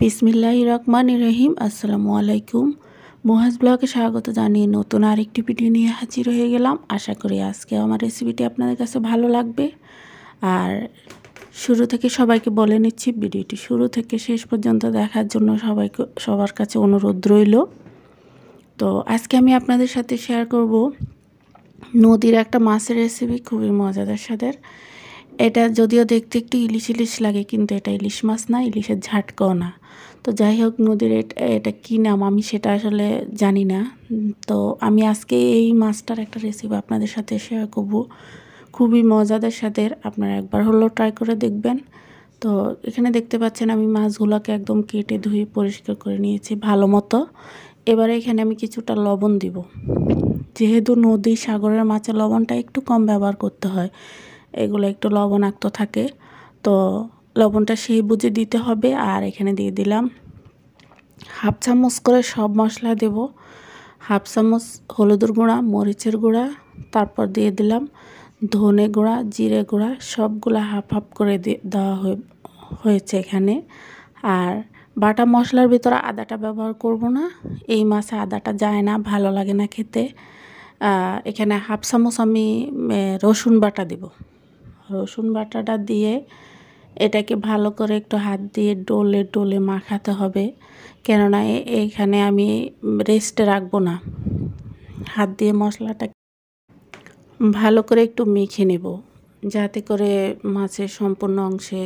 বিসমিল্লাহ রহমান রহিম আসসালামু আলাইকুম মোহাজ ব্লগে স্বাগত জানিয়ে নতুন আরেকটি ভিডিও নিয়ে হাজির হয়ে গেলাম আশা করি আজকে আমার রেসিপিটি আপনাদের কাছে ভালো লাগবে আর শুরু থেকে সবাইকে বলে নিচ্ছি ভিডিওটি শুরু থেকে শেষ পর্যন্ত দেখার জন্য সবাইকে সবার কাছে অনুরোধ রইল তো আজকে আমি আপনাদের সাথে শেয়ার করব নদীর একটা মাছের রেসিপি খুবই মজাদার সাদের এটা যদিও দেখতে একটু ইলিশ ইলিশ লাগে কিন্তু এটা ইলিশ মাছ না ইলিশের ঝাটকাও না তো যাই হোক নদীর এটা কী নাম আমি সেটা আসলে জানি না তো আমি আজকে এই মাছটার একটা রেসিপি আপনাদের সাথে শেয়ার করবো খুবই মজাদার সাথে আপনারা একবার হলেও ট্রাই করে দেখবেন তো এখানে দেখতে পাচ্ছেন আমি মাছগুলোকে একদম কেটে ধুয়ে পরিষ্কার করে নিয়েছি ভালো মতো এবারে এখানে আমি কিছুটা লবণ দিব যেহেতু নদী সাগরের মাছের লবণটা একটু কম ব্যবহার করতে হয় এগুলো একটু লবণাক্ত থাকে তো লবণটা সেই বুঝে দিতে হবে আর এখানে দিয়ে দিলাম হাফ চামচ করে সব মশলা দেব হাফ চামচ হলুদের গুঁড়া মরিচের গুঁড়া তারপর দিয়ে দিলাম ধনে গুঁড়া জিরে গুঁড়া সবগুলো হাফ হাফ করে দেওয়া হয়েছে এখানে আর বাটা মশলার ভিতরে আদাটা ব্যবহার করব না এই মাছে আদাটা যায় না ভালো লাগে না খেতে এখানে হাফ চামচ আমি রসুন বাটা দেবো রসুন বাটাটা দিয়ে এটাকে ভালো করে একটু হাত দিয়ে ডোলে ডোলে মাখাতে হবে কেননা এইখানে আমি রেস্টে রাখবো না হাত দিয়ে মশলাটা ভালো করে একটু মেখে নেব যাতে করে মাছের সম্পূর্ণ অংশে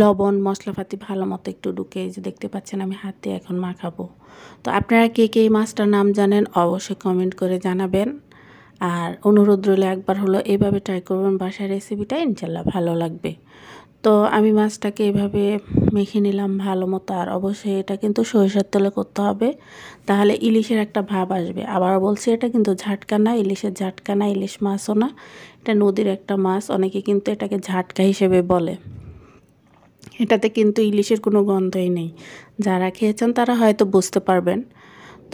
লবণ মশলাপাতি ভালো মতো একটু ঢুকে যে দেখতে পাচ্ছেন আমি হাত দিয়ে এখন মাখাবো তো আপনারা কে কে এই মাছটার নাম জানেন অবশ্যই কমেন্ট করে জানাবেন আর অনুরোধ রইলে একবার হলো এভাবে ট্রাই করবেন বাসার রেসিপিটা ইনশাল্লাহ ভালো লাগবে তো আমি মাছটাকে এভাবে মেখে নিলাম ভালো মতো আর অবশ্যই এটা কিন্তু সরিষার তেলে করতে হবে তাহলে ইলিশের একটা ভাব আসবে আবার বলছি এটা কিন্তু ঝাটকা না ইলিশের ঝাটকা না ইলিশ মাছও না এটা নদীর একটা মাছ অনেকে কিন্তু এটাকে ঝাটকা হিসেবে বলে এটাতে কিন্তু ইলিশের কোনো গন্ধই নেই যারা খেয়েছেন তারা হয়তো বুঝতে পারবেন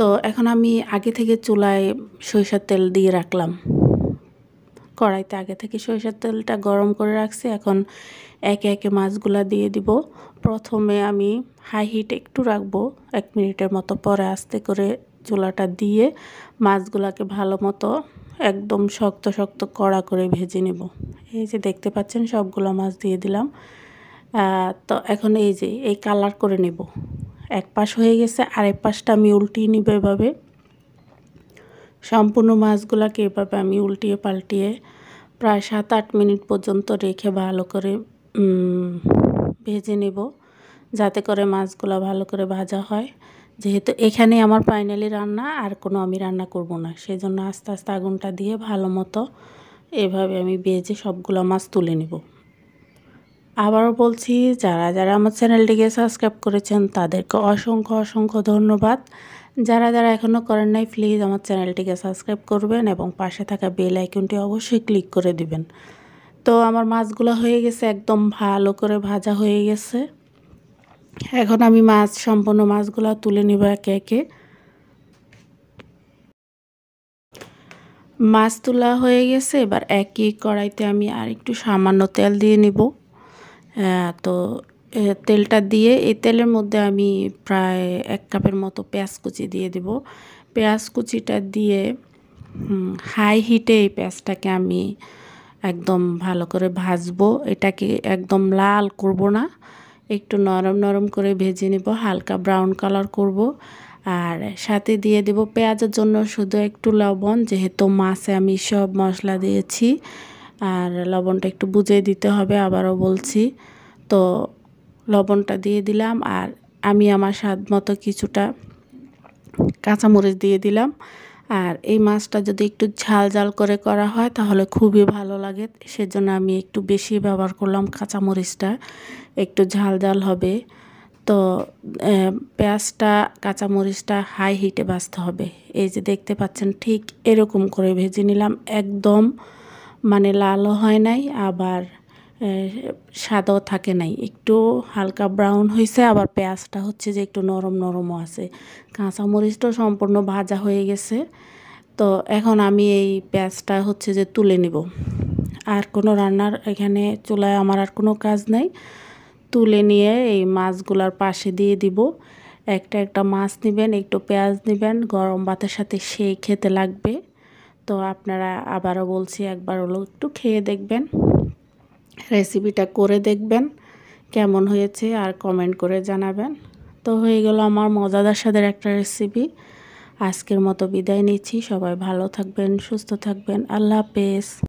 তো এখন আমি আগে থেকে চুলায় সরিষার তেল দিয়ে রাখলাম কড়াইতে আগে থেকে সরিষার তেলটা গরম করে রাখছি এখন একে একে মাছগুলা দিয়ে দিব প্রথমে আমি হাই হিট একটু রাখবো এক মিনিটের মতো পরে আস্তে করে চুলাটা দিয়ে মাছগুলাকে ভালো মতো একদম শক্ত শক্ত কড়া করে ভেজে নেব এই যে দেখতে পাচ্ছেন সবগুলো মাছ দিয়ে দিলাম তো এখন এই যে এই কালার করে নেব এক পাশ হয়ে গেছে আর এক পাশটা আমি উল্টিয়ে নিব এভাবে সম্পূর্ণ মাছগুলোকে এভাবে আমি উল্টিয়ে পাল্টিয়ে প্রায় সাত আট মিনিট পর্যন্ত রেখে ভালো করে ভেজে নেব যাতে করে মাছগুলো ভালো করে ভাজা হয় যেহেতু এখানে আমার ফাইনালি রান্না আর কোনো আমি রান্না করব না সেই জন্য আস্তে আস্তে আগুনটা দিয়ে ভালো মতো এভাবে আমি ভেজে সবগুলো মাছ তুলে নেব আবারও বলছি যারা যারা আমার চ্যানেলটিকে সাবস্ক্রাইব করেছেন তাদেরকে অসংখ্য অসংখ্য ধন্যবাদ যারা যারা এখনও করেন নাই প্লিজ আমার চ্যানেলটিকে সাবস্ক্রাইব করবেন এবং পাশে থাকা বেল আইকনটি অবশ্যই ক্লিক করে দিবেন তো আমার মাছগুলো হয়ে গেছে একদম ভালো করে ভাজা হয়ে গেছে এখন আমি মাছ সম্পূর্ণ মাছগুলো তুলে নিব একে একে মাছ তোলা হয়ে গেছে এবার একই কড়াইতে আমি আর একটু সামান্য তেল দিয়ে নিব তো তেলটা দিয়ে এই তেলের মধ্যে আমি প্রায় এক কাপের মতো পেঁয়াজ কুচি দিয়ে দেব পেঁয়াজ কুচিটা দিয়ে হাই হিটে এই পেঁয়াজটাকে আমি একদম ভালো করে ভাজবো এটাকে একদম লাল করব না একটু নরম নরম করে ভেজে নেব হালকা ব্রাউন কালার করব আর সাথে দিয়ে দেব পেঁয়াজের জন্য শুধু একটু লবণ যেহেতু মাছে আমি সব মশলা দিয়েছি আর লবণটা একটু বুঝিয়ে দিতে হবে আবারও বলছি তো লবণটা দিয়ে দিলাম আর আমি আমার স্বাদ মতো কিছুটা কাঁচামরিচ দিয়ে দিলাম আর এই মাছটা যদি একটু ঝাল ঝাল করে করা হয় তাহলে খুবই ভালো লাগে সেজন্য আমি একটু বেশি ব্যবহার করলাম কাঁচামরিচটা একটু ঝাল ঝাল হবে তো পেঁয়াজটা কাঁচামরিচটা হাই হিটে বাঁচতে হবে এই যে দেখতে পাচ্ছেন ঠিক এরকম করে ভেজে নিলাম একদম মানে লালও হয় নাই আবার স্বাদও থাকে নাই একটু হালকা ব্রাউন হয়েছে আবার পেঁয়াজটা হচ্ছে যে একটু নরম নরমও আছে কাঁচামরিচটা সম্পূর্ণ ভাজা হয়ে গেছে তো এখন আমি এই পেঁয়াজটা হচ্ছে যে তুলে নিব আর কোনো রান্নার এখানে চুলায় আমার আর কোনো কাজ নাই তুলে নিয়ে এই মাছগুলার পাশে দিয়ে দিব একটা একটা মাছ নেবেন একটু পেঁয়াজ নেবেন গরম ভাতের সাথে সেই খেতে লাগবে তো আপনারা আবারও বলছি একবার হলো একটু খেয়ে দেখবেন রেসিপিটা করে দেখবেন কেমন হয়েছে আর কমেন্ট করে জানাবেন তো হয়ে গেল আমার মজাদার স্বাদের একটা রেসিপি আজকের মতো বিদায় নিচ্ছি সবাই ভালো থাকবেন সুস্থ থাকবেন আল্লাহ হাফেজ